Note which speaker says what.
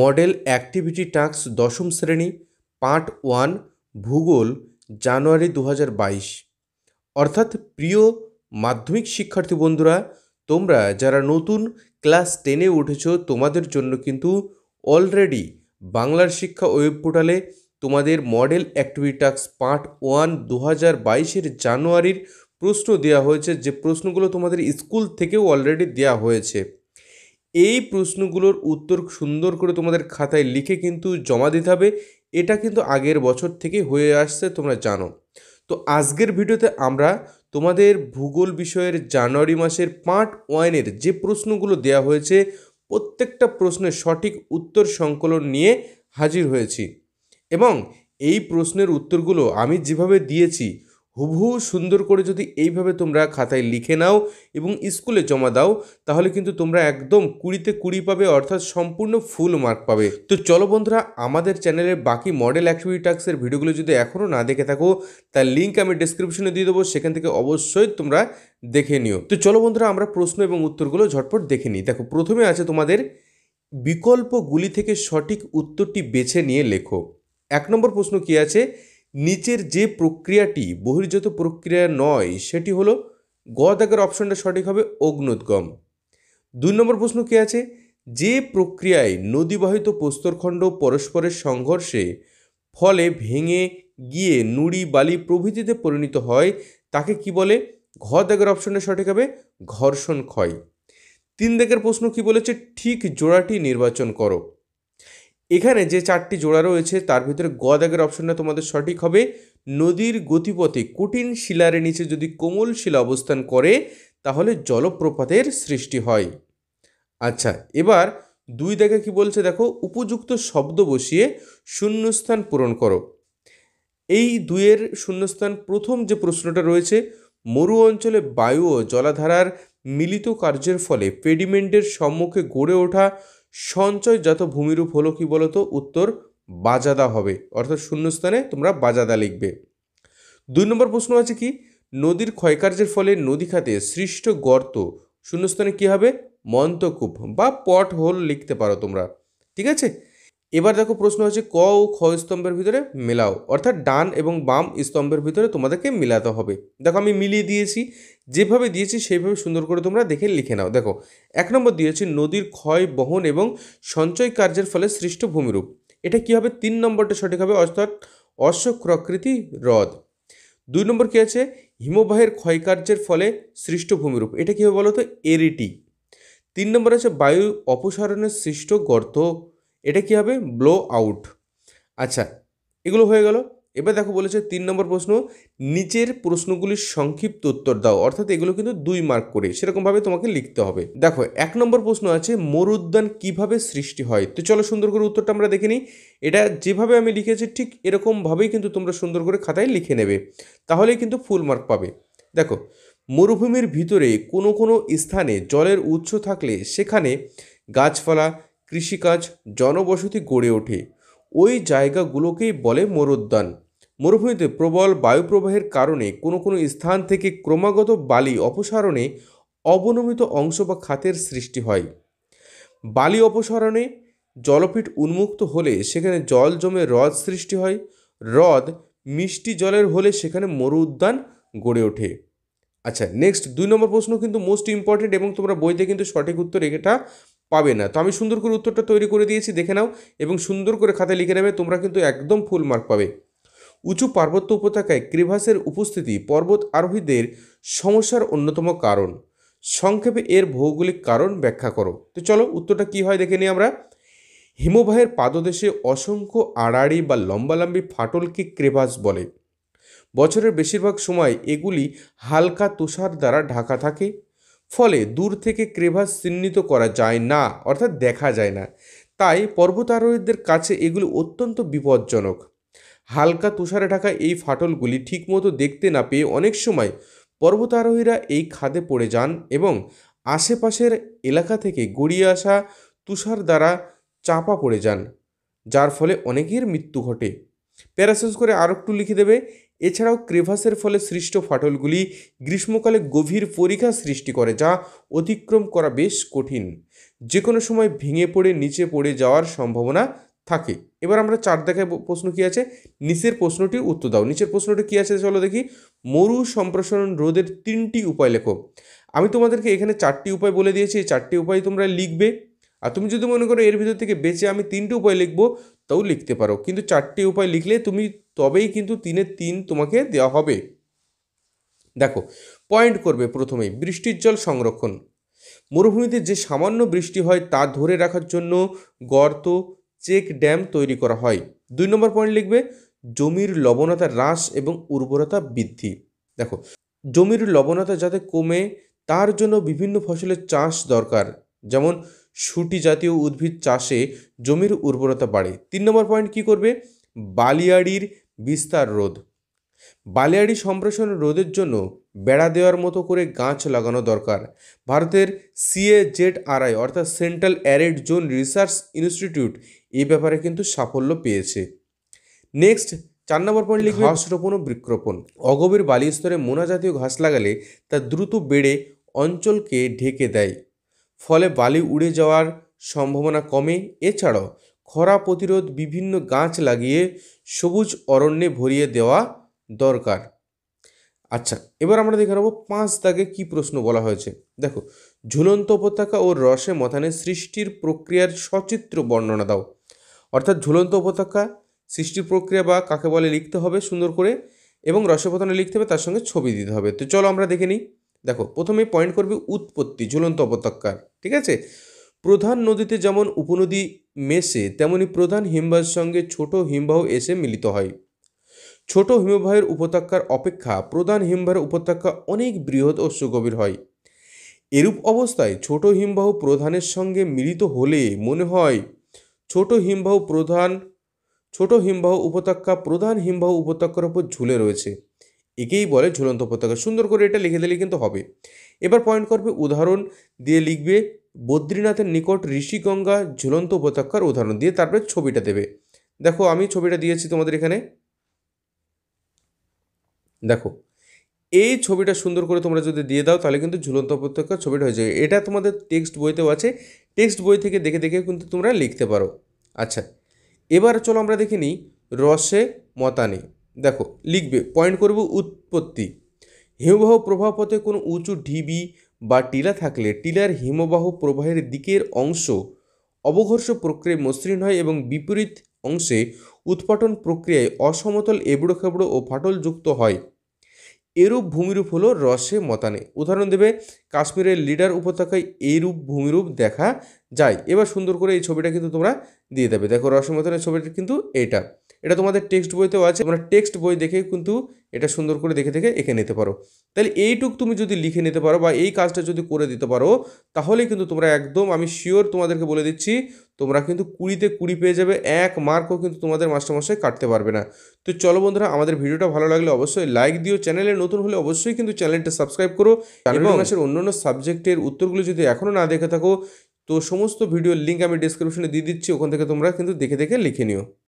Speaker 1: model activity tax দশম শ্রেণী part one ভূগোল জানুয়ারি দু অর্থাৎ প্রিয় মাধ্যমিক শিক্ষার্থী বন্ধুরা তোমরা যারা নতুন ক্লাস টেনে উঠেছ তোমাদের জন্য কিন্তু অলরেডি বাংলার শিক্ষা ওয়েব পোর্টালে তোমাদের model activity tasks part one দু হাজার বাইশের জানুয়ারির প্রশ্ন দেওয়া হয়েছে যে প্রশ্নগুলো তোমাদের স্কুল থেকেও অলরেডি দেওয়া হয়েছে এই প্রশ্নগুলোর উত্তর সুন্দর করে তোমাদের খাতায় লিখে কিন্তু জমা দিতে হবে এটা কিন্তু আগের বছর থেকে হয়ে আসছে তোমরা জানো তো আজকের ভিডিওতে আমরা তোমাদের ভূগোল বিষয়ের জানুয়ারি মাসের পার্ট ওয়ানের যে প্রশ্নগুলো দেয়া হয়েছে প্রত্যেকটা প্রশ্নের সঠিক উত্তর সংকলন নিয়ে হাজির হয়েছি এবং এই প্রশ্নের উত্তরগুলো আমি যেভাবে দিয়েছি হুবহু সুন্দর করে যদি এইভাবে তোমরা খাতায় লিখে নাও এবং স্কুলে জমা দাও তাহলে কিন্তু তোমরা একদম কুড়িতে কুড়ি পাবে অর্থাৎ সম্পূর্ণ ফুল মার্ক পাবে তো চলো বন্ধুরা আমাদের চ্যানেলের বাকি মডেল অ্যাক্টিভিটি টাস্কের ভিডিওগুলো যদি এখনও না দেখে থাকো তার লিঙ্ক আমি ডিসক্রিপশনে দিয়ে দেবো সেখান থেকে অবশ্যই তোমরা দেখে নিও তো চলো বন্ধুরা আমরা প্রশ্ন এবং উত্তরগুলো ঝটপট দেখে নিই দেখো প্রথমে আছে তোমাদের বিকল্পগুলি থেকে সঠিক উত্তরটি বেছে নিয়ে লেখো এক নম্বর প্রশ্ন কি আছে নিচের যে প্রক্রিয়াটি বহির্জাত প্রক্রিয়া নয় সেটি হলো গ দাগের অপশনটা সঠিক হবে অগ্নোদ্গম দুই নম্বর প্রশ্ন কী আছে যে প্রক্রিয়ায় নদীবাহিত প্রস্তরখণ্ড পরস্পরের সংঘর্ষে ফলে ভেঙে গিয়ে নুড়ি বালি প্রভৃতিতে পরিণত হয় তাকে কি বলে ঘ দাগের অপশনটা সঠিক হবে ঘর্ষণ ক্ষয় তিন দাগের প্রশ্ন কি বলেছে ঠিক জোড়াটি নির্বাচন করো এখানে যে চারটি জোড়া রয়েছে তার ভিতরে গ দাগের অপশনটা তোমাদের সঠিক হবে নদীর গতিপথে কঠিন শিলার নিচে যদি কোমল শিলা অবস্থান করে তাহলে জলপ্রপাতের সৃষ্টি হয় আচ্ছা এবার দুই দাগে কি বলছে দেখো উপযুক্ত শব্দ বসিয়ে শূন্যস্থান পূরণ করো এই দুইয়ের শূন্যস্থান প্রথম যে প্রশ্নটা রয়েছে মরু অঞ্চলে বায়ু ও জলাধারার মিলিত কার্যের ফলে পেডিমেন্টের সম্মুখে গড়ে ওঠা সঞ্চয় যত ভূমিরূপ হলো কি বলতো উত্তর বাজাদা হবে অর্থাৎ শূন্যস্থানে তোমরা বাজাদা লিখবে দুই নম্বর প্রশ্ন আছে কি নদীর ক্ষয়কার্যের ফলে নদী খাতে সৃষ্ট গর্ত শূন্যস্থানে কি হবে মন্তকূপ বা পট হোল লিখতে পারো তোমরা ঠিক আছে এবার দেখো প্রশ্ন হচ্ছে ক ও খ স্তম্ভের ভিতরে মেলাও অর্থাৎ ডান এবং বাম স্তম্ভের ভিতরে তোমাদেরকে মেলাতে হবে দেখো আমি মিলিয়ে দিয়েছি যেভাবে দিয়েছি সেইভাবে সুন্দর করে তোমরা দেখে লিখে নাও দেখো এক নম্বর দিয়েছি নদীর ক্ষয় বহন এবং সঞ্চয় কার্যের ফলে সৃষ্ট ভূমিরূপ এটা কি হবে তিন নম্বরটা সঠিক হবে অর্থাৎ অশ্বক্রকৃতি হ্রদ দুই নম্বর কী আছে হিমবাহের ক্ষয়কার্যের ফলে সৃষ্ট ভূমিরূপ এটা কী হবে বলো তো এরিটি তিন নম্বর আছে বায়ু অপসারণের সৃষ্ট গর্ত এটা কি হবে ব্লো আউট আচ্ছা এগুলো হয়ে গেল এবার দেখো বলেছে তিন নম্বর প্রশ্ন নিচের প্রশ্নগুলির সংক্ষিপ্ত উত্তর দাও অর্থাৎ এগুলো কিন্তু দুই মার্ক করে সেরকমভাবে তোমাকে লিখতে হবে দেখো এক নম্বর প্রশ্ন আছে মরুদ্যান কিভাবে সৃষ্টি হয় তো চলো সুন্দর করে উত্তরটা আমরা দেখে নিই এটা যেভাবে আমি লিখেছি ঠিক এরকমভাবেই কিন্তু তোমরা সুন্দর করে খাতায় লিখে নেবে তাহলেই কিন্তু ফুল মার্ক পাবে দেখো মরুভূমির ভিতরে কোনো কোনো স্থানে জলের উৎস থাকলে সেখানে গাছপালা কৃষিকাজ জনবসতি গড়ে ওঠে ওই জায়গাগুলোকেই বলে মরুদ্যান মরুভূমিতে প্রবল বায়ুপ্রবাহের কারণে কোনো কোনো স্থান থেকে ক্রমাগত বালি অপসারণে অবনমিত অংশ বা খাতের সৃষ্টি হয় বালি অপসারণে জলপীঠ উন্মুক্ত হলে সেখানে জল জমে হ্রদ সৃষ্টি হয় হ্রদ মিষ্টি জলের হলে সেখানে মরু উদ্যান গড়ে ওঠে আচ্ছা নেক্সট দুই নম্বর প্রশ্ন কিন্তু মোস্ট ইম্পর্টেন্ট এবং তোমরা বইতে কিন্তু সঠিক উত্তর এটা পাবে না তো আমি সুন্দর করে উত্তরটা তৈরি করে দিয়েছি দেখে নাও এবং সুন্দর করে খাতায় লিখে নেবে তোমরা কিন্তু একদম ফুল মার্ক পাবে উঁচু পার্বত্য উপত্যকায় ক্রিভাসের উপস্থিতি পর্বত আরোহীদের সমস্যার অন্যতম কারণ সংক্ষেপে এর ভৌগোলিক কারণ ব্যাখ্যা করো তো চলো উত্তরটা কি হয় দেখে নিই আমরা হিমবাহের পাদদেশে অসংখ্য আড়াড়ি বা লম্বালম্বি ফাটলকে ক্রেভাস বলে বছরের বেশিরভাগ সময় এগুলি হালকা তুষার দ্বারা ঢাকা থাকে ফলে দূর থেকে ক্রেভাস চিহ্নিত করা যায় না অর্থাৎ দেখা যায় না তাই পর্বতারোহীদের কাছে এগুলি অত্যন্ত বিপজ্জনক হালকা তুষারে ঢাকা এই ফাটলগুলি ঠিকমতো দেখতে না পেয়ে অনেক সময় পর্বতারোহীরা এই খাদে পড়ে যান এবং আশেপাশের এলাকা থেকে গড়িয়ে আসা তুষার দ্বারা চাপা পড়ে যান যার ফলে অনেকের মৃত্যু ঘটে প্যারাসেস করে আরও একটু লিখে দেবে এছাড়াও ক্রেভাসের ফলে সৃষ্ট ফাটলগুলি গ্রীষ্মকালে গভীর পরীক্ষা সৃষ্টি করে যা অতিক্রম করা বেশ কঠিন যে কোনো সময় ভেঙে পড়ে নিচে পড়ে যাওয়ার সম্ভাবনা থাকে এবার আমরা চার দেখায় প্রশ্ন কী আছে নিচের প্রশ্নটি উত্তর দাও নিচের প্রশ্নটি কী আছে চলো দেখি মরু সম্প্রসারণ রোধের তিনটি উপায় লেখো আমি তোমাদেরকে এখানে চারটি উপায় বলে দিয়েছি এই চারটি উপায় তোমরা লিখবে আর তুমি যদি মনে করো এর ভিতর থেকে বেঁচে আমি তিনটি উপায় লিখবো তাও লিখতে পারো কিন্তু চারটি উপায় লিখলে তুমি তবেই কিন্তু তিনে তিন তোমাকে দেওয়া হবে দেখো পয়েন্ট করবে প্রথমেই বৃষ্টির জল সংরক্ষণ মরুভূমিতে যে সামান্য বৃষ্টি হয় তা ধরে রাখার জন্য গর্ত চেক ড্যাম তৈরি করা হয় দুই নম্বর পয়েন্ট লিখবে জমির লবণতা হ্রাস এবং উর্বরতা বৃদ্ধি দেখো জমির লবণতা যাতে কমে তার জন্য বিভিন্ন ফসলের চাষ দরকার যেমন শুটি জাতীয় উদ্ভিদ চাষে জমির উর্বরতা বাড়ে তিন নম্বর পয়েন্ট কি করবে বালিয়াড়ির বিস্তার রোধ বালিয়াড়ি সম্প্রসারণ রোধের জন্য বেড়া দেওয়ার মতো করে গাছ লাগানো দরকার ভারতের সিএ জেড আরআই অর্থাৎ central arid zone research institute এই ব্যাপারে কিন্তু সাফল্য পেয়েছে নেক্সট চার নম্বর পয়েন্ট লিখবে ঘাস রোপণ ও বৃক্ষরোপণ অগভীর বালি স্তরে মোনা জাতীয় ঘাস লাগালে তা দ্রুত বেড়ে অঞ্চলকে ঢেকে দেয় ফলে বালি উড়ে যাওয়ার সম্ভাবনা কমে এছাড়াও খরা প্রতিরোধ বিভিন্ন গাছ লাগিয়ে সবুজ অরণ্যে ভরিয়ে দেওয়া দরকার আচ্ছা এবার আমরা দেখে নেবো পাঁচ দাগে কি প্রশ্ন বলা হয়েছে দেখো ঝুলন্ত উপত্যকা ও রসে মথানে সৃষ্টির প্রক্রিয়ার সচিত্র বর্ণনা দাও অর্থাৎ ঝুলন্ত উপত্যকা সৃষ্টির প্রক্রিয়া বা কাকে বলে লিখতে হবে সুন্দর করে এবং রসে মথানে লিখতে হবে তার সঙ্গে ছবি দিতে হবে তো চলো আমরা দেখে নিই দেখো প্রথমে পয়েন্ট করবে উৎপত্তি ঝুলন্ত উপত্যকার ঠিক আছে প্রধান নদীতে যেমন উপনদী মেশে তেমনি প্রধান হিমবাহের সঙ্গে ছোট হিমবাহ এসে মিলিত হয় ছোট হিমবাহের উপত্যকার অপেক্ষা প্রধান হিমবাহের উপত্যকা অনেক বৃহৎ ও সুগভীর হয় এরূপ অবস্থায় ছোট হিমবাহ প্রধানের সঙ্গে মিলিত হলে মনে হয় ছোট হিমবাহ প্রধান ছোট হিমবাহ উপত্যকা প্রধান হিমবাহ উপত্যকার উপর ঝুলে রয়েছে একেই বলে ঝুলন্ত উপত্যকা সুন্দর করে এটা লিখে দিলে কিন্তু হবে এবার পয়েন্ট করবে উদাহরণ দিয়ে লিখবে বদ্রীনাথের নিকট ঋষিগঙ্গা ঝুলন্ত উপত্যকার উদাহরণ দিয়ে তারপরে ছবিটা দেবে দেখো আমি ছবিটা দিয়েছি তোমাদের এখানে দেখো এই ছবিটা সুন্দর করে তোমরা যদি দিয়ে দাও তাহলে কিন্তু ঝুলন্ত উপত্যকা ছবিটা হয়ে যাবে এটা তোমাদের টেক্সট বইতেও আছে টেক্সট বই থেকে দেখে দেখে কিন্তু তোমরা লিখতে পারো আচ্ছা এবার চলো আমরা দেখিনি রসে মতানি দেখো লিখবে পয়েন্ট করব উৎপত্তি হিমবাহ প্রবাহপথে কোনো উঁচু ঢিবি বা টিলা থাকলে টিলার হিমবাহ প্রবাহের দিকের অংশ অবঘর্ষ প্রক্রিয়ায় মসৃণ হয় এবং বিপরীত অংশে উৎপাটন প্রক্রিয়ায় অসমতল এবড়ো খেবড়ো ও ফাটলযুক্ত হয় এরূপ ভূমিরূপ হলো রসে মতানে উদাহরণ দেবে কাশ্মীরের লিডার উপত্যকায় এইরূপ ভূমিরূপ দেখা যায় এবার সুন্দর করে এই ছবিটা কিন্তু তোমরা দিয়ে দেবে দেখো রসে মতানের ছবিটা কিন্তু এটা এটা তোমাদের টেক্সট বইতেও আছে তোমরা টেক্সট বই দেখে কিন্তু এটা সুন্দর করে দেখে দেখে এঁকে নিতে পারো তাহলে এইটুক তুমি যদি লিখে নিতে পারো বা এই কাজটা যদি করে দিতে পারো তাহলে কিন্তু তোমরা একদম আমি শিওর তোমাদেরকে বলে দিচ্ছি তোমরা কিন্তু কুড়িতে কুড়ি পেয়ে যাবে এক মার্কও কিন্তু তোমাদের মাস্টারমশাই কাটতে পারবে না তো চলো বন্ধুরা আমাদের ভিডিওটা ভালো লাগলে অবশ্যই লাইক দিও চ্যানেলে নতুন হলে অবশ্যই কিন্তু চ্যানেলটা সাবস্ক্রাইব করো এবং মাসের অন্য অন্য সাবজেক্টের উত্তরগুলো যদি এখনও না দেখে থাকো তো সমস্ত ভিডিওর লিঙ্ক আমি ডিসক্রিপশনে দিয়ে দিচ্ছি ওখান থেকে তোমরা কিন্তু দেখে দেখে লিখে নিও